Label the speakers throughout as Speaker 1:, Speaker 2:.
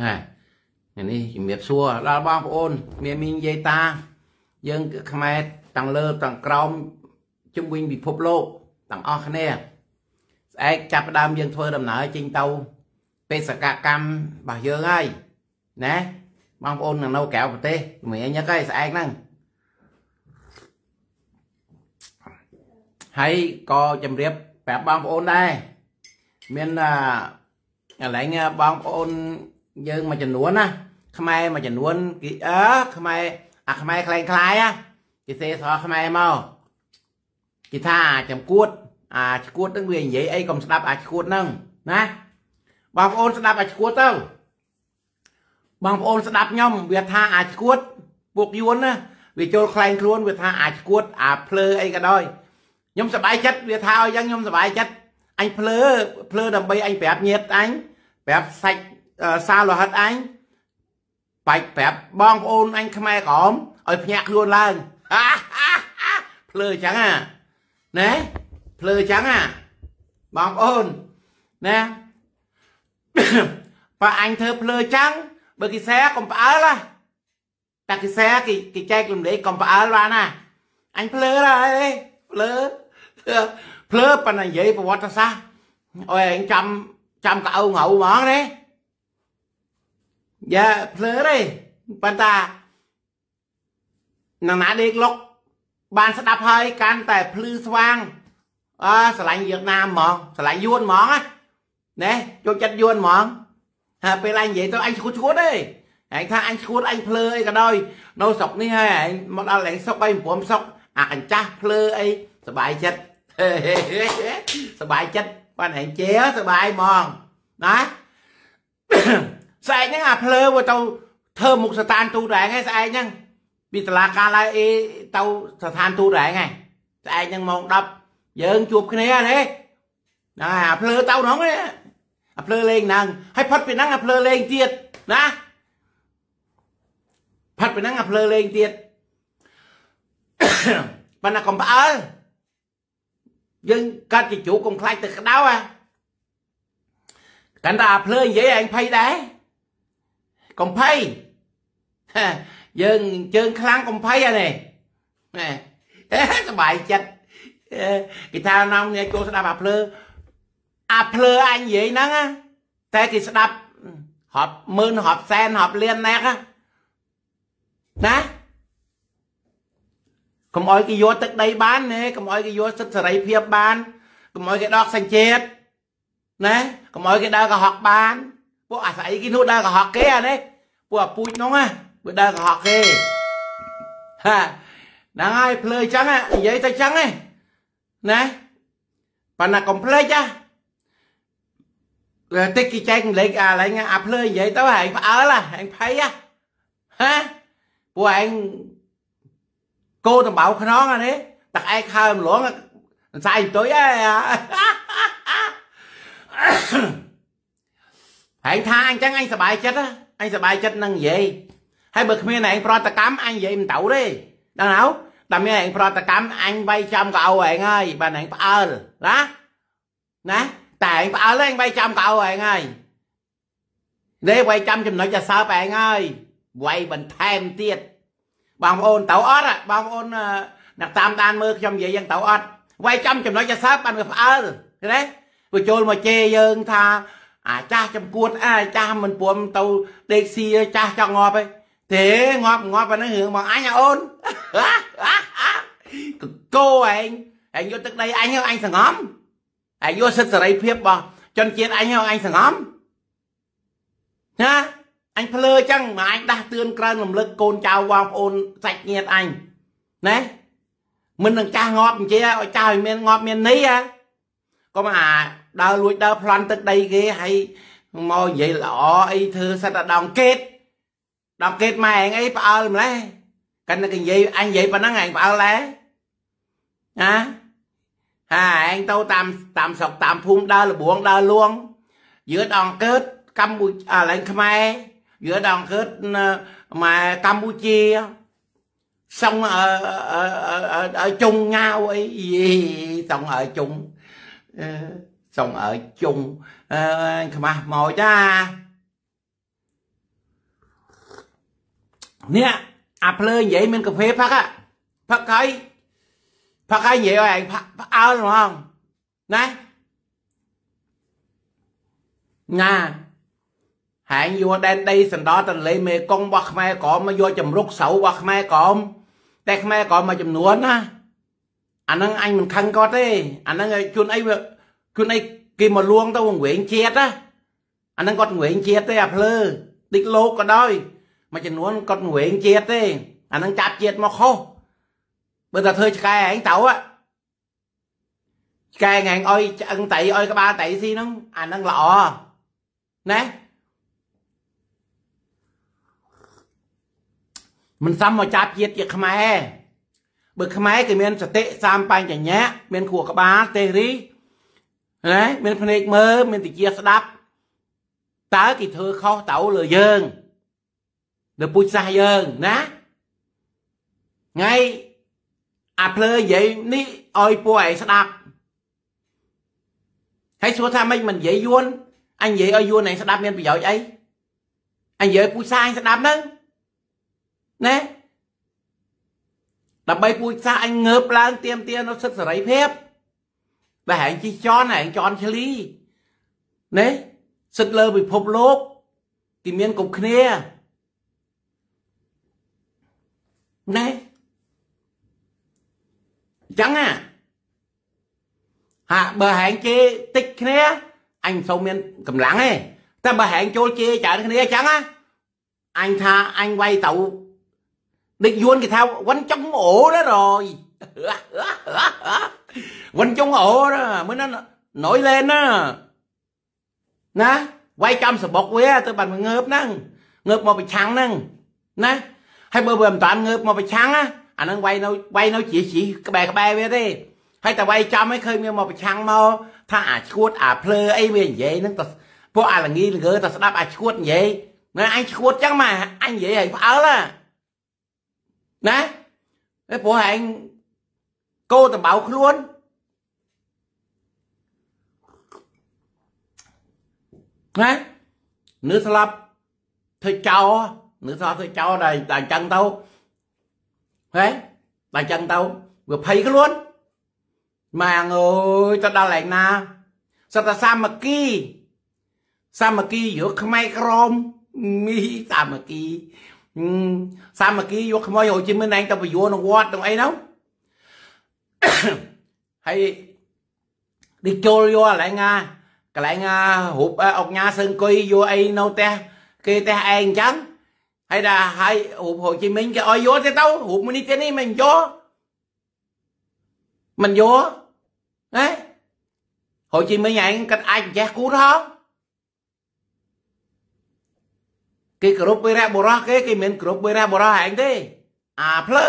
Speaker 1: ណាថ្ងៃនេះជំរាបសួរដល់បងប្អូនមានមីងយាយតា យើងខ្មែរទាំងលើទាំងក្រោមជំវិញពិភពលោកទាំងអស់គ្នាស្អែកចាប់ដើមយើងធ្វើដំណើរចេញទៅបេសកកម្មរបស់យើងហើយណាបងប្អូននៅក្រៅប្រទេសមិនអីញឹកទេស្អែកហ្នឹងហើយក៏ជម្រាបប្រាប់បងប្អូនដែរមានកន្លែងបងប្អូនយើងមួយចំនួនណាខ្មែរមួយចំនួនគេអឺខ្មែរអាខ្មែរខ្លែងខ្លាយណាគេសេស្រខ្មែរមកគេថាចំគួតអាឆ្កួតនឹងវានិយាយអីកុំស្ដាប់អាឆ្កួតហ្នឹងណាបងប្អូនស្ដាប់អាឆ្កួតទៅ បងប្អូនស្ដាប់ខ្ញុំ វាថាអាឆ្កួតពួកយួនណាវាចូលខ្លែងខ្លួនវាថាអាឆ្កួតអាភ្លើអីក៏ដោយខ្ញុំសប្បាយចិត្តវាថាឲ្យយ៉ាងខ្ញុំសប្បាយចិត្តអញភ្លើភ្លើដើម្បីអញប្រាប់ញាតអញប្រាប់សាច់សារលោហិតអញបាច់ប្រាប់បងប្អូនអញខ្មែរក្រមឲ្យភ្ញាក់ខ្លួនឡើងភ្លើចឹងណាណែភ្លើចឹងណាបងប្អូនណែបើអញធ្វើភ្លើចឹងបើគេសែកុំផ្អើលតែគេសែគេគេចែកលំលែកកុំផ្អើលបានណាអញភ្លើហើយភ្លើភ្លើប៉ុណ្ណានិយាយប្រវត្តិសាស្ត្រអើយអញចាំចាំកៅងៅហ្មងទេ dạ lỡ đấy bạn ta nàng ná đế lục បានស្ដាប់ហើយកាន់តែភ្លឺស្វាងអើស្រឡាញ់វៀតណាមហ្មង ស្រឡាញ់យួនហ្មងណាចូលចិត្តយួនហ្មងហើយពេលឯងនិយាយទៅអញឈួតឈួតទេឯងថាអញឈួតអញភ្លើអីក៏ដោយនៅស្រុកនេះហើយឯងមកដល់ឯងស្រុក3 9ស្រុកអាកញ្ចាស់ភ្លើអីសบายចិត្តសบายចិត្តបានឯងជេសบายហ្មងណាស្អែកហ្នឹងអាភ្លើវាទៅធ្វើមុខស្ថានទូតឯងហ្នឹងស្អែកហ្នឹងពីតឡាការឡើយអេទៅស្ថានទូតឯងហ្នឹងស្អែកហ្នឹងម៉ោង10យើងជួបគ្នាណាណាអាភ្លើទៅហ្នឹងអាភ្លើលេងហ្នឹងហើយផុតពីហ្នឹងអាភ្លើលេងទៀតណាផុតពីហ្នឹងអាភ្លើលេងទៀតប៉ុន្តែកុំផ្អើលយើងកាត់ជាជ្រូកកុំខ្លាចទៅក្តៅអាកាន់តែអាភ្លើនិយាយឯងភ័យដែរកំភៃយើងជើងខ្លាំងកំភៃអានេះសบายចិត្តគេថានំនេះគោស្ដាប់អាភ្លើអាភ្លើអញនិយាយហ្នឹងតែគេស្ដាប់ហត់ម៉ឺនហត់សែនហត់លានណែកណាកុំអោយគេយកទឹកដីបានណាកុំអោយគេយកសិទ្ធិសេរីភាពបានកុំអោយគេដកសញ្ជាតិណាកុំអោយគេដើរកុហកបានពួកអាស្អីគេនោះដើរកុហកគេអានេះពួកអាពូជនោះណាវាដើរកុហកគេហាហ្នឹងហើយភ្លើចឹងនិយាយទៅចឹងណាប៉ណ្ណាកុំភ្លេចណាតែគេចែកលេខអាឡើងអាភ្លើនិយាយទៅហែងផ្អើលហែងភ័យហាពួកឯងគោតំបៅខ្នងអានេះតាឯងហើមលងសាយទុយអាឯងថាអញ្ចឹងឯងសុបាយចិត្តឯងសុបាយចិត្តនឹងនិយាយហើយបើគ្មានឯងប្រតកម្មអញនិយាយមិនទៅទេដឹងហើយតែមានឯងប្រតកម្មអញវាយចំកៅឯងហើយបានឯងផ្អើលណាណាតែឯងផ្អើលឯងវាយចំកៅឯងហើយនេះវាយចំចំណុចដល់សើបឯងហើយវាយបន្ថែមទៀតបងប្អូនទៅអត់បងប្អូនអ្នកតាមដានមើលខ្ញុំនិយាយយ៉ាងទៅអត់វាយចំចំណុចដល់សើបបានវាផ្អើលទេបើចូលមកជេរយើងថាអាចាស់ចំគួត អាចាស់មិនព្រមទៅដេកសៀចាស់ចង់ងាប់ឯងទេងាប់ងាប់អានឹងរឿងបងអញអូនកោឯងឯងយកទឹកដីអញអញសង្ងំឯងយកសិទ្ធិសេរីភាពរបស់ជនជាតិអញអញសង្ងំណាអញភ្លើចឹងមកអញដាស់តឿនក្រើនរំលឹកកូនចៅវងប្អូនសាច់ញាតិអញណែមិននឹងចាស់ងាប់អញ្ចេះឲ្យចាស់ឲ្យមានងាប់មានន័យហ៎កុំអាដើរលួចដើរប្លន់ទឹកដីគេហើយមកនិយាយល្អអីធ្វើសិតតែដងកេតដងកេតម៉ែឯងអីផ្អើលម្លេះកាន់តែនិយាយអញនិយាយប៉ុណ្ណឹងឯងផ្អើលដែរណាហាឯងទៅតាម តាមស្រុកតាមភូមិដើរលបងដើរលួងយឺតអង្គកើតកម្ពុជាអាឡែងខ្មែរយឺតអង្គកើតម៉ែកម្ពុជាសង់ឲ្យជុងងាវអីយីសង់ឲ្យជុងអឺ xong ở chung à, mà mồi ta nè à lên vậy mình cà phê phát á phát cái phát cái vậy bạn phát, phát áo đúng không nè nha, hạng vô đen đây sẵn đó tình lấy mê con bọc mẹ có mà vô chùm rút xấu bọc mẹ có đẹp mẹ có mà chùm nuốn á anh anh mình khăn có thế anh ấy chun ấy việc ខ្លួនឯងគេមកលួងទៅវង្វេងជាតិណាអាហ្នឹងគាត់វង្វេងជាតិទេអាភ្លើតិចលោកក៏ដោយមួយចំនួនគាត់វង្វេងជាតិទេអាហ្នឹងចាប់ជាតិមកខុសបើតែធ្វើឆ្កែឯងទៅឆ្កែឯងអុយឆ្អឹងតៃអុយក្បាលតៃស៊ីហ្នឹងអាហ្នឹងល្អណាមិនសមមកចាប់ជាតិជាខ្មែរបើខ្មែរគេមានសតិសាមបញ្ញៈមានខួរក្បាលទេរីណាមានភ្នែកមើលមានតិចស្ដាប់តើគេធ្វើខុសតើលើយើងលើពុជសាសយើងណាថ្ងៃអាភ្លើនិយាយនេះឲ្យពួកឯងស្ដាប់ហើយសួរថាម៉េចមិននិយាយយួនអញនិយាយឲ្យយួនឯងស្ដាប់មានប្រយោជន៍អីអញនិយាយពុជសាសឯងស្ដាប់ហ្នឹងណាដើម្បីពុជសាសអញងើបឡើងទៀមទានៅសិទ្ធិសេរីភាពបើហែងជីចន់ហែងចន់ឆ្លីណេះសិតលើពិភពលោកគេមានគ្រប់គ្នាណេះចឹងហ่ะហាបើហែងជេតិចគ្នាអញមិនសូវមានកម្លាំងទេតែបើហែងចូលជេច្រើនគ្នាចឹងណាអញថាអញវាយទៅដឹកយួនគេថាវ៉ាន់ចំអូណារយ Quỳnh Trung ổ đó mới nó nổi lên đó ណាវាយកម្មសបុកវាទៅបានងើបហ្នឹងងើបមកប្រឆាំងហ្នឹងណាហើយបើវាមិនតាន់ងើបមកប្រឆាំងណាអាហ្នឹងវាយនៅវាយនៅជាជីក្បែរក្បែរវាទេហើយតែវាយចំឲ្យឃើញវាមកប្រឆាំងមកថាអាឈួត អាភ្លើអីវានិយាយហ្នឹងទៅពួកអាលងីលងើតែស្ដាប់អាឈួតនិយាយណាអញឈួតចឹងម៉ែអញនិយាយឲ្យផ្អើលណាណាព្រោះឯងកោតំបៅខ្លួនណានឿស្លាប់ធ្វើចោលនឿស្លាប់ធ្វើចោលដែរតែអញ្ចឹងទៅហេតែអញ្ចឹងទៅវាភ័យខ្លួនម៉ាងអើយទៅដល់ឯណាសិតតែសាមគ្គីសាមគ្គីយកខ្មែរក្រមមីសាមគ្គីសាមគ្គីយកខ្មោចហូជីមិញឯងទៅពយួរក្នុងវត្តទាំងអីហ្នឹងហើយដឹកចូលយកឡើងណាកន្លែងរូបអុកញ៉ាសើងគុយយកអីនៅផ្ទះគេផ្ទះឯងអញ្ចឹងហើយដល់ហើយរូបហូជីមិញគេឲ្យយកទៅទៅរូបមួយនេះទៀតនេះមិនយកមិនយកហ៎ហូជីមិញឯងគិតអាចចេះគូថោគេគ្រប់វេរៈបុរសគេគេមិនគ្រប់វេរៈបុរសឯងទេ អាភ្លើ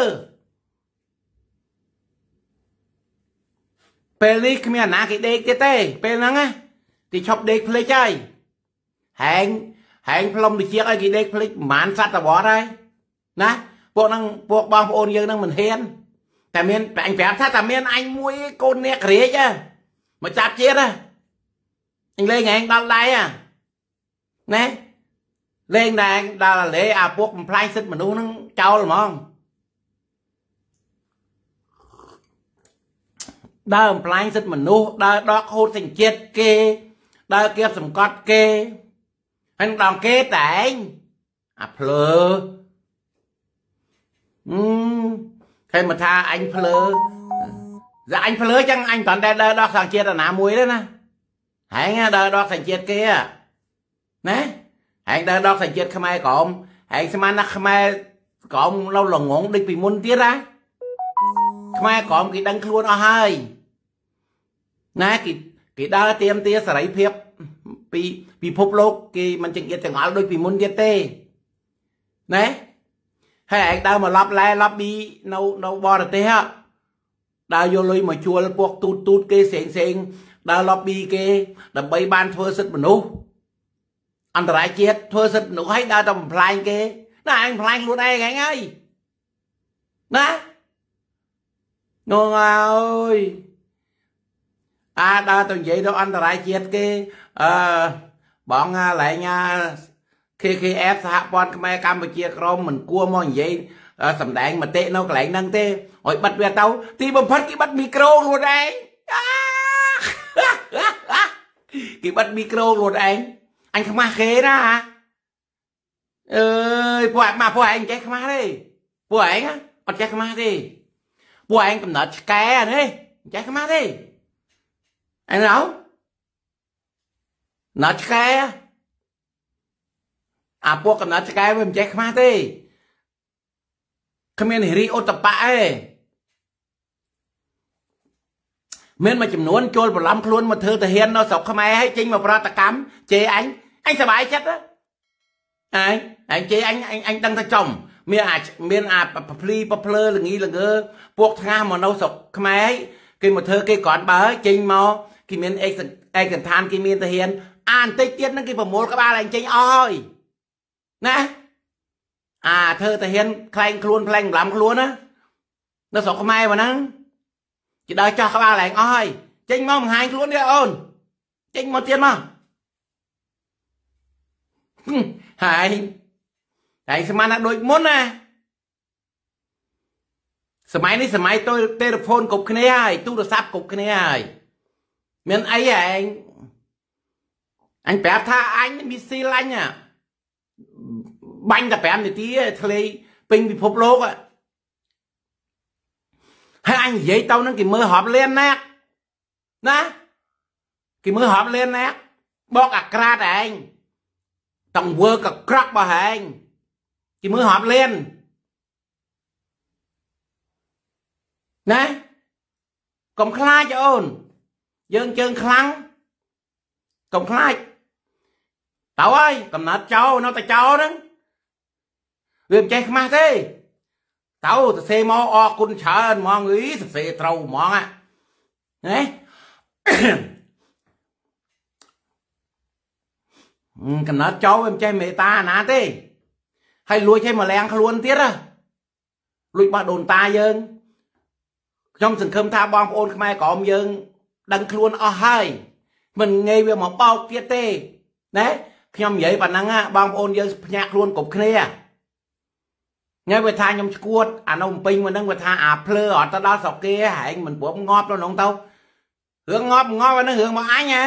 Speaker 1: ពេលនេះគ្មានអាណាគេដេកទៀតទេ ពេលហ្នឹងណាគេឈប់ដេកភ្លេចហើយហែងហែងផ្លុំទៅជាអីគេដេកភ្លេចប្រហែលសតវត្សហើយណាពួកហ្នឹងពួកបងប្អូនយើងហ្នឹងមិនហ៊ានតែមានអញប្រាប់ថាតែមានអញមួយកូនអ្នករាជមកចាប់ជាតិអញលេងឯងដល់ដៃណាលេងដែរដល់លេអាពួកបំផ្លាញសិទ្ធិមនុស្សហ្នឹងចោលហ្មងដើរបំផ្លាញសិទ្ធិមនុស្សដើរដកខូតសេចក្ដីគេដើរគៀបសង្កត់គេហើយនឹងដងគេតែឯងអាភ្លើអឺគេមកថាអញភ្លើតែអញភ្លើចឹងអញគ្រាន់តែដើរដោះសង្ជាតិណាមួយទេណាហែងដើរដោះសញ្ជាតិគេណាហែងដើរដោះសញ្ជាតិខ្មែរក្រមហែងស្មានណាខ្មែរក្រមនៅល្ងងដូចពីមុនទៀតណាខ្មែរក្រមគេដឹងខ្លួនអស់ហើយណាគេគេដើរទៀមទាសេរីភាពពីពិភពលោក គេមិនចង្អៀតចង្អល់ដូចពីមុនទៀតទេណែហើយឯងដើរមកឡប់ឡែឡប់ប៊ីនៅនៅបរទេសដើរយកលុយមកជួលពួកទូតទូតគេផ្សេងផ្សេងដើរឡប់ប៊ីគេ ដើម្បីបានធ្វើសិទ្ធិមនុស្សអន្តរជាតិធ្វើសិទ្ធិមនុស្សហើយដើរតែបំផ្លាញគេណាឯងបំផ្លាញខ្លួនឯងហ្នឹងហើយណាងងអើយអាដល់ទៅនិយាយដល់អន្តរជាតិគេអឺបងឡែង KKF សហព័ន្ធខ្មែរកម្ពុជា ក្រមមិនគួរមកនិយាយសម្ដែងមតិនៅកន្លែងហ្នឹងទេឲ្យបិទវាទៅទីបំផុតគេបិទមីក្រូខ្លួនឯងគេបិទមីក្រូខ្លួនឯងអញខ្មាស់គេណាអើយពួកអាមកពួកឯងចេះខ្មាស់ទេពួកឯងអត់ចេះខ្មាស់ទេពួកឯងកំណត់ឆ្កែហ្នឹងចេះខ្មាស់ទេ And now, not care. អាពួកកំណត់ឆ្កែវាមិនចេះខ្មាស់ទេគ្មានរីឧត្តបៈទេមានមួយចំនួនចូលបន្លំខ្លួនមកធ្វើតាហាននៅស្រុកខ្មែរហើយចេញមកប្រតិកម្មជេរអញអញសប្បាយចិត្តអញអញជេរអញអញអញដឹងថាចំមានអាមានអាភ្លីប្រភ្លើល្ងីល្ងើពួកថ្ងាសមកនៅស្រុកខ្មែរគេមកធ្វើគេគ្រាន់បើចេញមកគេមានឯកឯកដ្ឋានគេមានទាហានអាបន្តិចទៀតហ្នឹងគេប្រមូលក្បាលឯងចេញអើយណាអាធ្វើទាហាន ខ្លែងខ្លួនខ្លែងម្លាំខ្លួនណានៅស្រុកខ្មែរប៉ុណ្ណឹងគេដើរចោះក្បាលឯងអស់ហើយចេញមកបង្ហាញខ្លួននេះអូនចេញមកទៀតមកហើយតែស្មានថាដូចមុនណាសម័យនេះសម័យទូរទិរភូនគ្រប់គ្នាហើយទូរស័ព្ទគ្រប់គ្នាហើយមានអីហ៎ឯងអញប្រាប់ថាអញមានស៊ីលអញបាញ់តែ5នាទីធ្លេពេញពិភពលោកហើយអញនិយាយទៅនឹងគេមើលហប់លៀនណាណាគេមើលហប់លៀនណាបកអាក្រាតឯងតង្វើកក្រក់របស់ឯងគេមើលហប់លៀនណាកុំខ្លាចអូនយើងជើងខ្លាំងកុំខ្លាចតើហើយកំណត់ចោលនៅតែចោលហ្នឹងវាមិនចេះខ្មាស់ទេតើសរសេរមកអរគុណច្រើនហ្មងអីសរសេរត្រូវហ្មងណាកំណត់ចោលវាមិនចេះមេត្តាណាទេហើយលួចឲ្យមកលៀងខ្លួនទៀតហ៎លួចបោះដូនតាយើងខ្ញុំសង្ឃឹមថាបងប្អូន ខ្មែរក្រមយើងដឹងខ្លួនអស់ហើយមិនងាយវាមកបោកទៀតទេណាខ្ញុំនិយាយប៉ុណ្ណឹងបងប្អូនយើងភ្ញាក់ខ្លួនគ្រប់គ្នាញ៉ៃវាថាខ្ញុំឈួតអានៅពេញមួយហ្នឹងវាថា អាភ្លើអត់ទៅដល់ស្រុកគេហែងមិនព្រមងាប់ទៅក្នុងទៅរឿងងាប់ងាប់អានឹងរឿងមកអញហ៎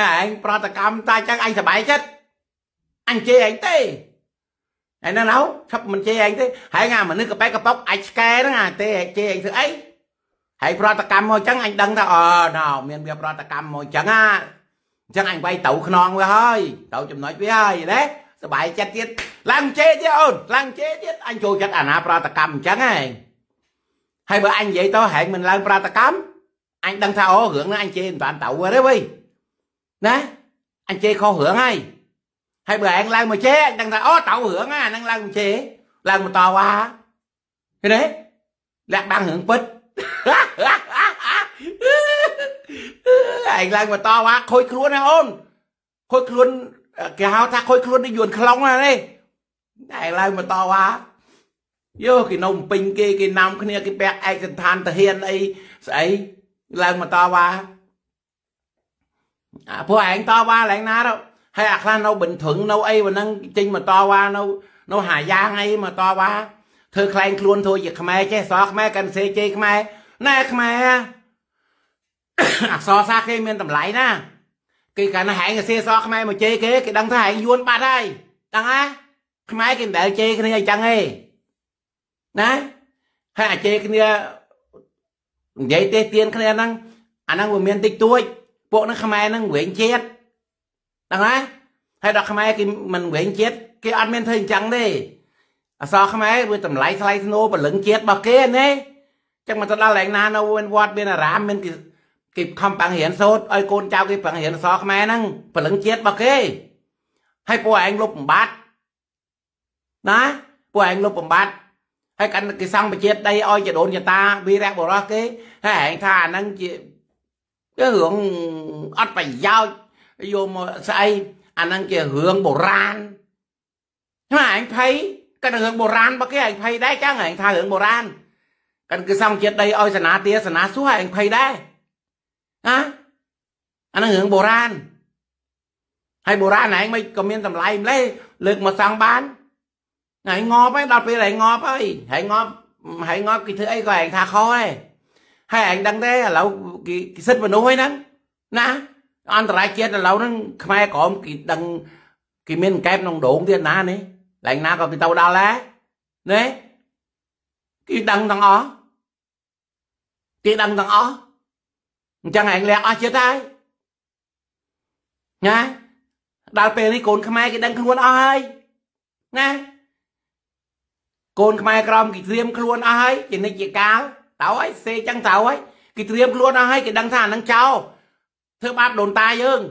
Speaker 1: អែងប្រតកម្មតែចឹងអញសប្បាយចិត្តអញជេរអញទេឯណោះឈប់មិនជេរអញទេហែងអាមនុស្សកប៉ែកកប៉ុកអាចឆ្កែហ្នឹងអាទេជេរអញធ្វើអីហើយប្រតកម្មមកអញ្ចឹងអញដឹងថាអណោមានវាប្រតកម្មមកអញ្ចឹងណាអញ្ចឹងអញវាយទៅខ្នងវាហើយទៅចំណុចវាហើយណាសบายចិត្តទៀតឡើងជេទៀតអូនឡើងជេទៀតអញចូលចិត្តអាណាប្រតកម្មអញ្ចឹងហែងហើយបើអញនិយាយទៅហែងមិនឡើងប្រតកម្មអញដឹងថាអូរឿងហ្នឹងអញជេមិនបានទៅទេវៃណាអញជេខុសរឿងហើយហើយបើហែងឡើងមកជេអញដឹងថាអូទៅរឿងហ្នឹងឡើងមកជេឡើងមកតវ៉ាឃើញទេលាក់បាំងរឿងពិតឯងឡើងបន្តថាខូចខ្លួនណាអូនខូចខ្លួនគេហៅថាខូចខ្លួននេះយួនខ្លងណានេះឯងឡើងបន្តថាយោគេនៅពេញគេគេនាំគ្នាគេពាក់ឯកសន្តានតាហានអីស្អីឡើងមកតវ៉ាអាពួកឯងតវ៉ាឡើងណាទៅហើយអាខ្លះនៅបិណ្ឌធឹងនៅអីប៉ុណ្ណឹងចេញមកតវ៉ានៅ នៅហាយ៉ាងអីមកតវ៉ាធ្វើខ្លែងខ្លួនធ្វើជាខ្មែរចេះសរខ្មែរកាន់សេជេខ្មែរណែខ្មែរអក្សរសាស្ត្រគេមានតម្លៃណាគេកាន់តែហែងសេសរខ្មែរមកជេគេគេដឹងថាហែងយួនបាត់ហើយដឹងហ៎ខ្មែរគេមិនដែលជេគ្នាអញ្ចឹងទេណាហើយអាជេគ្នានិយាយទេទៀនគ្នាហ្នឹងអាហ្នឹងវាមានតិចតួចពួកហ្នឹងខ្មែរហ្នឹងវែងជាតិដឹងហ៎ហើយដល់ខ្មែរគេមិនវែងជាតិគេអត់មានធ្វើអញ្ចឹងទេអសរខ្មែរវាតម្លៃថ្លៃធ្នូពលឹងជាតិរបស់គេណាចឹងមកទៅដល់កន្លែងណានៅមានវត្តមានអារាមមានគេគេខំប្រឹងរៀនសូត្រឲ្យកូនចៅគេប្រឹងរៀនអសរខ្មែរហ្នឹងពលឹងជាតិរបស់គេហើយពួកឯងលុបបំបត្តិណាពួកឯងលុបបំបត្តិហើយកាន់គេសង់បជាតិដីឲ្យចដូនចតាវីរៈបុរសគេហើយឯងថាអាហ្នឹងជាគឺរឿងអត់ប្រយោជន៍យកមកស្អីអាហ្នឹងជារឿងបុរាណហ្នឹងឯងភ័យកាន់រឿងបុរាណបើគេឯងភ័យដែរចឹងឯងថារឿងបុរាណកាន់គឺសំជាតិដីឲ្យសនាទាសនាសួរឯងភ័យដែរណាអានឹងរឿងបុរាណហើយបុរាណឯងមិនក៏មានតម្លៃម្លេះលើកមកសង់បានឯងងប់ហើយដល់ពេលឯងងប់ហើយឯងងប់ឯងងប់គេធ្វើអីក៏ឯងថាខុសហើយហើយឯងដឹងទេឥឡូវគេសិទ្ធិមនុស្សហ្នឹងណា អន្តរជាតិឥឡូវហ្នឹងខ្មែរក្រមគេដឹងគេមានកែបក្នុងដងទៀតណានេះកន្លែងណាក៏គេទៅដល់ដែរណែគេដឹងទាំងអស់គេដឹងទាំងអស់អញ្ចឹងឯងលះអស់ចិត្តហើយណាដល់ពេលនេះកូនខ្មែរគេដឹងខ្លួនអស់ហើយណាកូនខ្មែរក្រមគេត្រៀមខ្លួនអស់ហើយជានិច្ចជាកាលទៅហើយសេចឹងទៅហើយគេត្រៀមខ្លួនអស់ហើយគេដឹងថាអានឹងចោលធ្វើបាបដូនតាយើង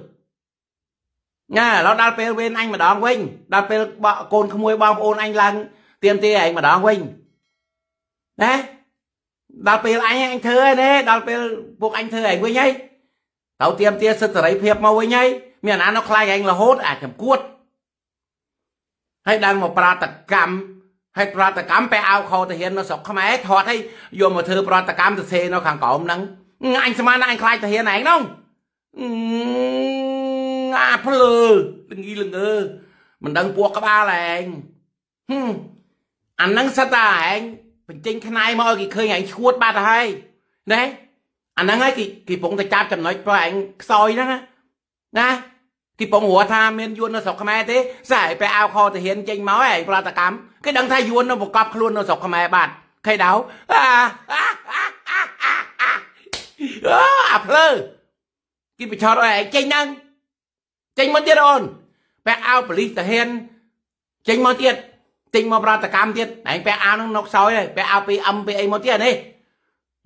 Speaker 1: ណាឥឡូវដល់ពេលវេនអញម្ដងវិញ ដល់ពេលបកកូនក្មួយបងប្អូនអញឡើងទៀមទាឯងម្ដងវិញណាដល់ពេលអញអញធ្វើឯណែដល់ពេលពួកអញធ្វើឯងវិញហើយត្រូវទៀមទាសិទ្ធិសេរី ភាពមកវិញហើយមានអាណានោះខ្លាចឯងរហូតអាចំគួតហើយដល់មកប្រតកម្មហើយប្រតកម្មបែអោខោទៅហ៊ាននៅស្រុកខ្មែរថត់ហើយយកមកធ្វើប្រតកម្មទៅសេនៅខាងក្រោមហ្នឹងអញស្មានអញខ្លាចទៅហ៊ានឯងហ្នឹងងាភ្លើលងីលងើមិនដឹងពោះក្បាលឯងហឹមអាហ្នឹងសិតតាឯងបញ្ចេញខ្នាយមកឲ្យគេឃើញឯងឈួតបាត់ទៅហើយណែអាហ្នឹងហើយគេគេពងតែចាប់ចំណុចព្រោះឯងខ្សោយហ្នឹងណាគេពងរត់ថាមានយួននៅស្រុកខ្មែរទេស្អីពេលអាវខទៅហ៊ានចេញមកឯងប្រតកម្មគេដឹងថាយួននៅប្រកបខ្លួននៅស្រុកខ្មែរបាត់ខេដៅអាអាភ្លើគេបញ្ឆោតឲ្យឯងចេញហ្នឹងចេញមកទៀតអូនពាក់អាវប៉ូលីសតាហានចេញមកទៀតទិញមកប្រតកម្មទៀតឯងពាក់អាវនឹងនុកសោយហើយពាក់អាវ PM ពីអីមកទៀតនេះ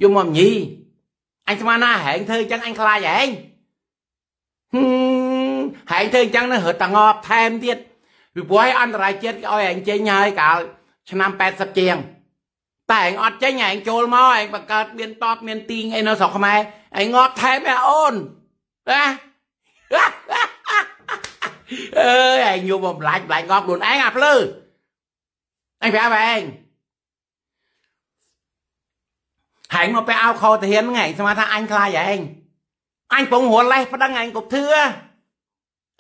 Speaker 1: យកមកញីអញស្មានណាហែងធ្វើអញ្ចឹងអញខ្លាចហែងហែងធ្វើអញ្ចឹងនឹងរត់តងប់ថែមទៀតពីព្រោះឯអន្តរាយជាតិគេឲ្យហែងចេញហើយកាលឆ្នាំ80ជាងតែឯងអត់ចេញឯងចូលមកឯងបង្កើតមានតបមានទីងអីនៅស្រុកខ្មែរឯងងាប់ថែមឯអូនណា ơi anh vô một lạnh lạnh ngọt luôn anh ngập lư anh phải về anh ហែងមកពេលអោខោទាហានហ្នឹងឯងស្មានថាអញខ្លាចឯងអញពងរលេះប៉ណ្ដឹងឯងកុំធឿ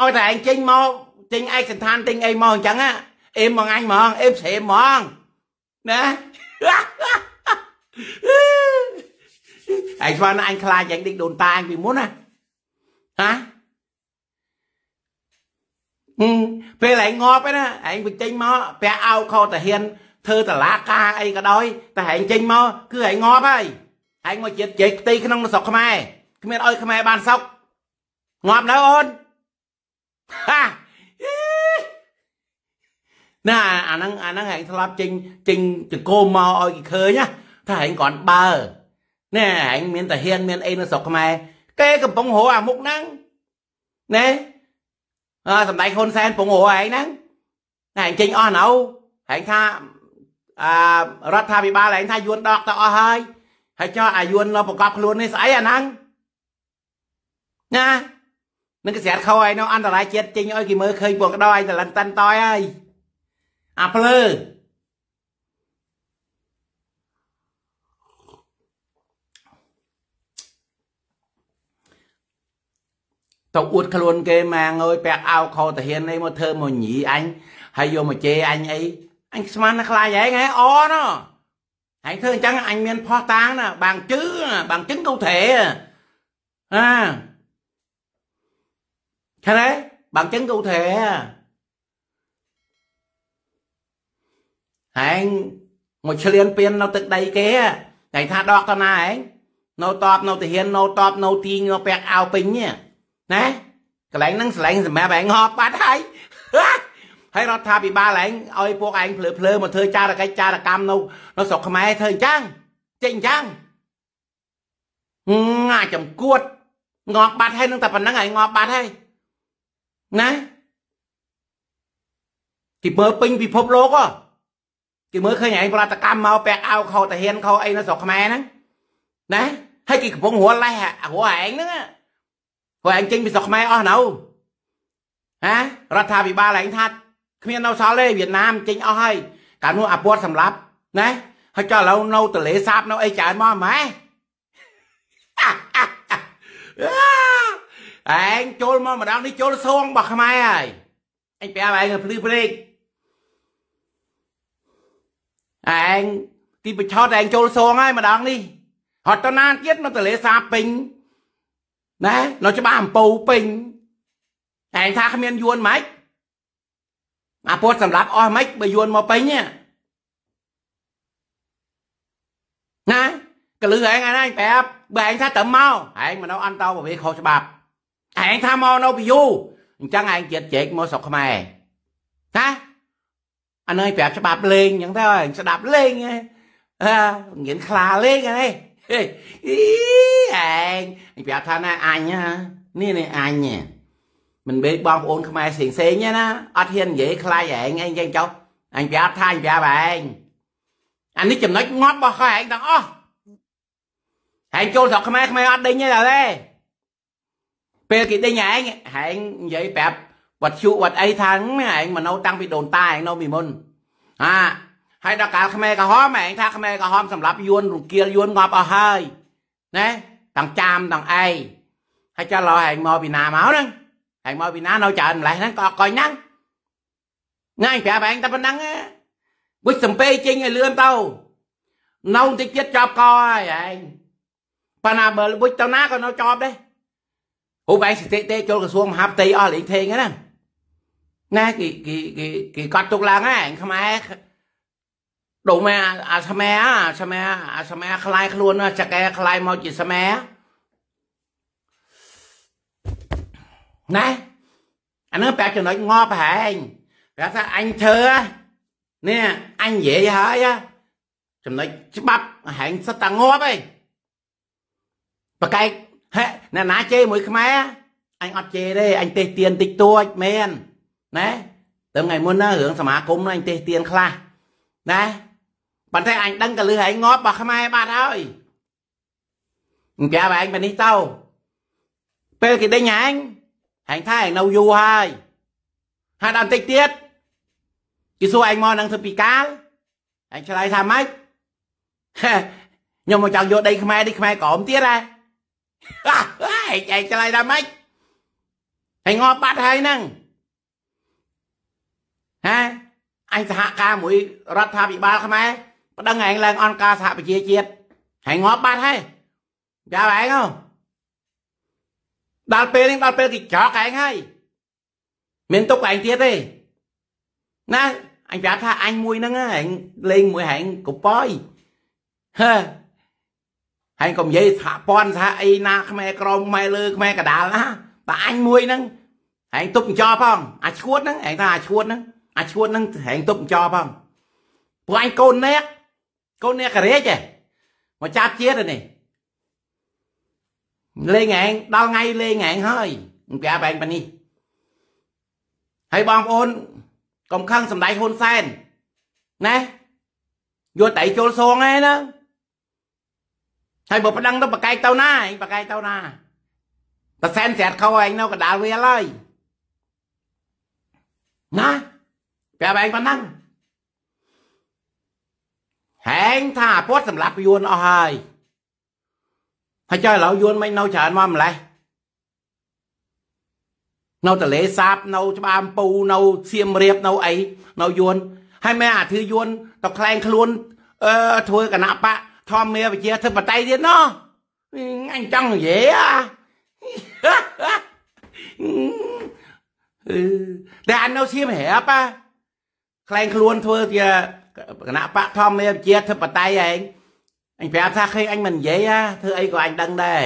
Speaker 1: ឲ្យតែឯងចេញមកចេញឯកសន្តានទិញអីមកអញ្ចឹងអេមមកអញហ្មងអេមស្រីហ្មងណាឯងស្មានអញខ្លាចឯងដេកដូនតាឯងពីមុនណាហាពេលឯងងាប់ឯណាឯងបញ្ចេញមកពាក់អោខោតាហ៊ានធ្វើតឡាការអីក៏ដោយតែឯងចេញមក គឺឯងងាប់ហើយឯងមកជាតិជែកផ្ទៃក្នុងស្រុកខ្មែរគ្មានឲ្យខ្មែរបានសុខងាប់នៅអូនហាណាអាហ្នឹងអាហ្នឹងឯងស្លាប់ចេញចេញចង្គោមមកឲ្យគេឃើញណាថាឯងគាត់បើណែឯងមានតាហ៊ាន មាន អីនៅស្រុកខ្មែរគេកំពុងរកអាមុខហ្នឹងណែអើសម្ដេចហ៊ុនសែនពងរឯងហ្នឹងតែឯងចេញអស់ណៅហែងថាអារដ្ឋាភិបាលហែងថាយួនដកទៅអស់ហើយហើយចោះអាយួននៅប្រកបខ្លួននេះស្អីអាហ្នឹងណានឹងកស្រាតខោឯងនោះអន្តរាយជាតិចេញឲ្យគេមើលឃើញពួកកដោឯងតលិនតាន់តយហើយអាភ្លើទៅអួតខ្លួនគេម៉ាងអើយពាក់អោខោតាហ៊ានអីមកធ្វើមកញីអញហើយយកមកជេរអញអីអញស្មានណាខ្លាចហែងហែអណោះហែងធ្វើអញ្ចឹងអញមានផោះតាងណាបាងជឺបាងជឹងកូថេអាឃើញទេបាងជឹងកូថេហែងមកឆ្លៀនពៀននៅទឹកដីគេហែងថាដកតណាហែងនៅតបនៅទាហាននៅតបនៅទីងពាក់អោពេញនេះណាកន្លែងហ្នឹងសម្លែងសម្រាប់ឯងហប់បាត់ហើយហើយរដ្ឋាភិបាលឯងឲ្យពួកឯងភ្លើភ្លើមកធ្វើចារកិច្ចចារកម្មនៅនៅស្រុកខ្មែរធ្វើអញ្ចឹងចេះអញ្ចឹងងាចំគួតងាប់បាត់ហើយនឹងតែប៉ុណ្្នឹងឯងងាប់បាត់ហើយណាគេមើលពេញពិភពលោកហ៎គេមើលឃើញឯងប្រតិកម្មមកពាក់អាវខោតាហានខោអីនៅស្រុកខ្មែរហ្នឹងណាហើយគេកំពុងរលលេះរលឯងហ្នឹងព្រោះឯងចេញពីស្រុកខ្មែរអស់នៅហារដ្ឋាភិបាលឯងថាគ្មាននៅសល់ទេវៀតណាមចេញអស់ហើយកាលនោះអាពតសម្លាប់ណាហើយចុះឥឡូវនៅទលេសាបនៅអីច្រើនមកម៉ែឯងចូលមកម្ដងនេះចូលសងរបស់ខ្មែរហើយអញប្រាប់ឯងភ្លឺព្រេកឯងទីបញ្ឆោតឯងចូលសងហើយម្ដងនេះ ហត់តណានទៀតនៅទលេសាបពេញណានៅច្បារអំពៅពេញឯងថាគ្មានយួនម៉េចអាពុតសម្រាប់អស់ម៉េចបើយួនមកពេញណាកលឺឯងឯងប្រាប់បើឯងថាតើមកឯងមកនៅអន្តរប្រវេខុសច្បាប់ឯងថាមកនៅពីយូអញ្ចឹងឯងជាតិជែកមកស្រុកខ្មែរណាអានឹងឯងប្រាប់ច្បាប់លេងអញ្ចឹងទៅឯងស្ដាប់លេងហ៎អឺងៀនខ្លាលេងហ្នឹងឯងអេអីឯងអញប្រាប់ថាណាអញនេះនេះអញមិនមែនបងប្អូនខ្មែរផ្សេងផ្សេងណាអត់ហ៊ាននិយាយខ្លាយឯងអីចឹងចុះអញប្រាប់ថាអញប្រាប់ឯងអានេះចំណុចងាប់របស់ខ្លួនឯងទាំងអស់ឯងចូលស្រុកខ្មែរខ្មែរអត់ដេញទេដល់ទេពេលគេដេញឯងហែងនិយាយប្រាប់វត្តជុវត្តអីថាឯងមនោតាំងពីដូនតាឯងនៅពីមុនអាហើយដល់កាលខ្មែរក្រហមឯងថាខ្មែរក្រហមសម្រាប់យួនរង្គាលយួនងាប់អស់ហើយណាទាំងចាមទាំងឯងហើយចាស់ឡោឯងមកពីណាមកហ្នឹងឯងមកពីណានៅច្រើនម្លេះហ្នឹងក៏អត់កុញហ្នឹងណាឯងប្រាប់ឯងតែប៉ុណ្ណឹងវិញសំពេចេញឲ្យលឿនទៅនៅតិចទៀតចប់កហើយឯងប៉ណ្ណាបើវិញទៅណាក៏នៅចប់ដែរហូបឯងសិទ្ធិទេចូលក្រសួងមហាផ្ទៃអស់លេងថេងហ្នឹងណាគេគេគេគេកាត់ទុកឡើងហ្នឹងឯងខ្មែរដូមែអាស្មែអាស្មែអាស្មែคลายខ្លួនចកែคลายមកជាស្មែណាអានឹងប្រាប់ចំណុចងប់ហែងប្រាប់ថាអញធ្វើនេះអញនិយាយហើយចំណុចច្បាប់ហែងសិតតែងប់ឯងបកែកហេអ្នកណាជេរមួយខ្មែរអញអត់ជេរទេអញទេទៀនតិចតួចមែនណាតែថ្ងៃមុនណារឿងសមាគមណាអញទេទៀនខ្លះណាប៉ុន្តែអញដឹងកលឺឯងងាប់របស់ខ្មែរបាត់ហើយប្រាប់ឯងបែនេះទៅពេលគេដេញឯងឯងថាឯងនៅយូរហើយហើយដល់បន្តិចទៀតគេសួរឯងមកនឹងធ្វើពីកាលឯងឆ្លើយថាម៉េចខ្ញុំមកចង់យកដីខ្មែរនេះខ្មែរក្រមទៀតហ៎ឯងឆ្លើយថាម៉េចឯងងាប់បាត់ហើយហ្នឹងហ៎ឯងសហការមួយរដ្ឋាភិបាលខ្មែរប្តឹងឯងឡើងអង្គការសហប្រជាជាតិហើយងាប់បាត់ហើយចាប់ឯងហ៎ដល់ពេលនេះដល់ពេលគេចោកឯងហើយមានទុកឯងទៀតទេណាអញប្រាប់ថាអញមួយហ្នឹងឯងលេងមួយហែងកប៉យហឺហែងកុំនិយាយសហព័ន្ធសហអីណា ខ្មែរក្រមខ្មែរលើខ្មែរកដាលណាតែអញមួយហ្នឹងហែងទប់ចោលផងអាឈួតហ្នឹងហែងថាអាឈួតហ្នឹងអាឈួតហ្នឹងហែងទប់ចោលផងព្រោះអញកូនអ្នកកូនអ្នកករាជឯងមកចាប់ជាតិនេះលេងឯងដល់ថ្ងៃលេងឯងហើយប្រាប់ឯងប៉ានេះហើយបងប្អូនកុំខឹងសម្ដេចហ៊ុនសែនណាយកតែចូលសងឯណាហើយបើប៉ណ្ដឹងទៅបកែកទៅណាឯងបកែកទៅណា ប្រសែនស្រាត់ខោឯងនៅកដាលវាលហើយណាប្រាប់ឯងប៉ណ្ដឹងហែងថាគាត់សម្លាប់យួនអស់ហើយហើយចុះឥឡូវយួនមិននៅច្រើនមកម្លេះនៅតលេសាបនៅច្បារអំពូនៅសៀមរាបនៅអីនៅយួនហើយមែនអាធឺយួនតក្លែងខ្លួនអឺធ្វើគណៈបកធម្មមេវិជាធិបតីទៀតណោះអញចង់និយាយអាតែអញនៅសៀមរាបអាក្លែងខ្លួនធ្វើជាគណៈបកធម្មាវិជាធិបតីឯងអញប្រាប់ថាឃើញអញមិននិយាយធ្វើអីក៏អញដឹងដែរ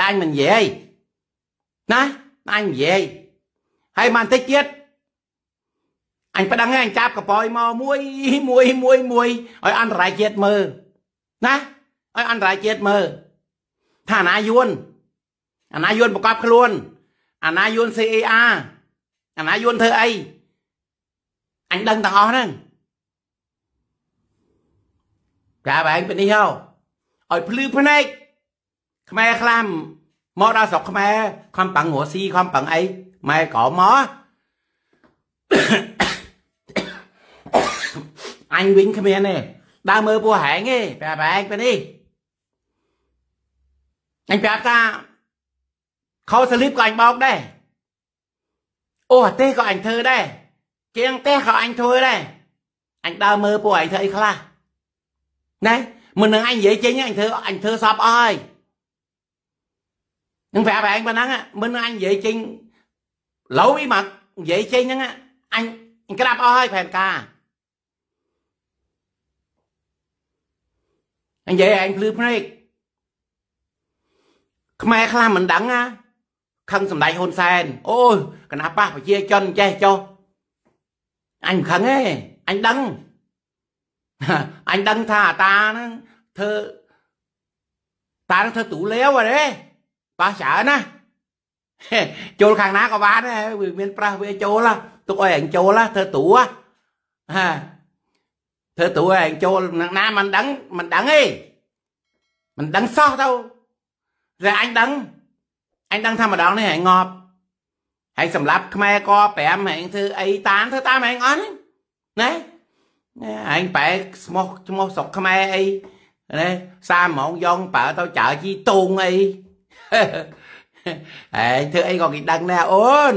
Speaker 1: តែអញមិននិយាយណាអញនិយាយហើយមកបន្តិចទៀតអញប្តឹងហើយអញចាប់កប៉យមកមួយមួយមួយមួយឲ្យអន្តរាយជាតិមើលណាឲ្យអន្តរាយជាតិមើលថាអាណាយួនអាណាយួនប្រកបខ្លួន អាណាយួន CAR អាណាយួនធ្វើអីអញដឹងទាំងអស់ហ្នឹងចាបែងពីនេះហោឲ្យភ្លឺភ្នែកខ្មែរខ្លះមកដល់ស្រុកខ្មែរខំប៉ឹងរស់ស៊ីខំប៉ឹងអីម៉ែក៏មកអញវិញគ្មានទេដើរមើលពោះហែងទេប្រាប់ហែងពេលនេះអញប្រាប់ថាខោសលីបក៏អញបោកដែរអូអាទេសក៏អញធ្វើដែរជាងទេសក៏អញធ្វើដែរអញដើរមើលពោះហែងធ្វើអីខ្លះណាមិននឹងអញនិយាយចេញអញធ្វើអញធ្វើសពអស់ហើយនឹងប្រាប់ឯងប៉ុណ្ណឹងមិនអញនិយាយចេញលោអីមកនិយាយចេញហ្នឹងអញក្រាប់អស់ហើយផែនការអញនិយាយឯងភ្លឺភ្នែកខ្មែរខ្លះមិនដឹងណាខឹងសម្ដែងហ៊ុនសែនអូយកណាប៉ះប្រជាជនចេះចុះអញមិនខឹងទេអញដឹង anh đăng thả ta nó thơ ta nó thơ tủ léo rồi đấy ba sợ nè chôn khang ná có ba đấy vì miền pra về chôn là tôi coi anh chôn là thơ tủ á thơ tủ anh chôn nam na mình đắng mình đắng ấy mình đắng so đâu rồi anh đắng anh đăng thăm mà đón này hãy ngọt hãy sầm lắp mẹ co pẹm hãy thư ấy tán thứ ta mà ngon on đấy ឯងប្រែស្មោះឈ្មោះស្រុកខ្មែរអីណាសាហ្មងយ៉ងប្រើទៅចើជីតូងអីឯងធ្វើអីក៏គេដឹងដែរអូន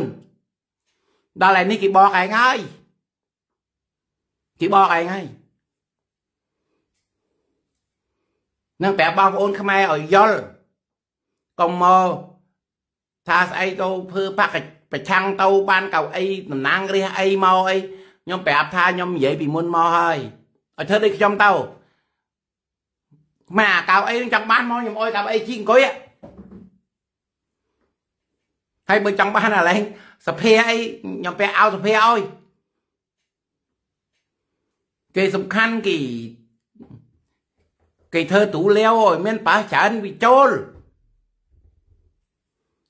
Speaker 1: ដល់ឯនេះគេបកឯងហើយគេបកឯងហើយនឹងប្រាប់បងប្អូនខ្មែរឲ្យយល់កុំមកថាស្អីទៅធ្វើបកប្រឆាំងទៅបានកៅអីតំណាងរះអីមកអីខ្ញុំប្រាប់ថាខ្ញុំនិយាយពីមុនមកហើយឲ្យធ្វើដូចខ្ញុំទៅម៉ាកៅអីនឹងចង់បានមកខ្ញុំអុយកៅអីជីកអង្គុយហើយបើចង់បានអាឡែងសភាអីខ្ញុំពាក់ឲ្យសភាឲ្យគេសំខាន់គេគេធ្វើទូលាវឲ្យមានប៉ះច្រើនវាចូល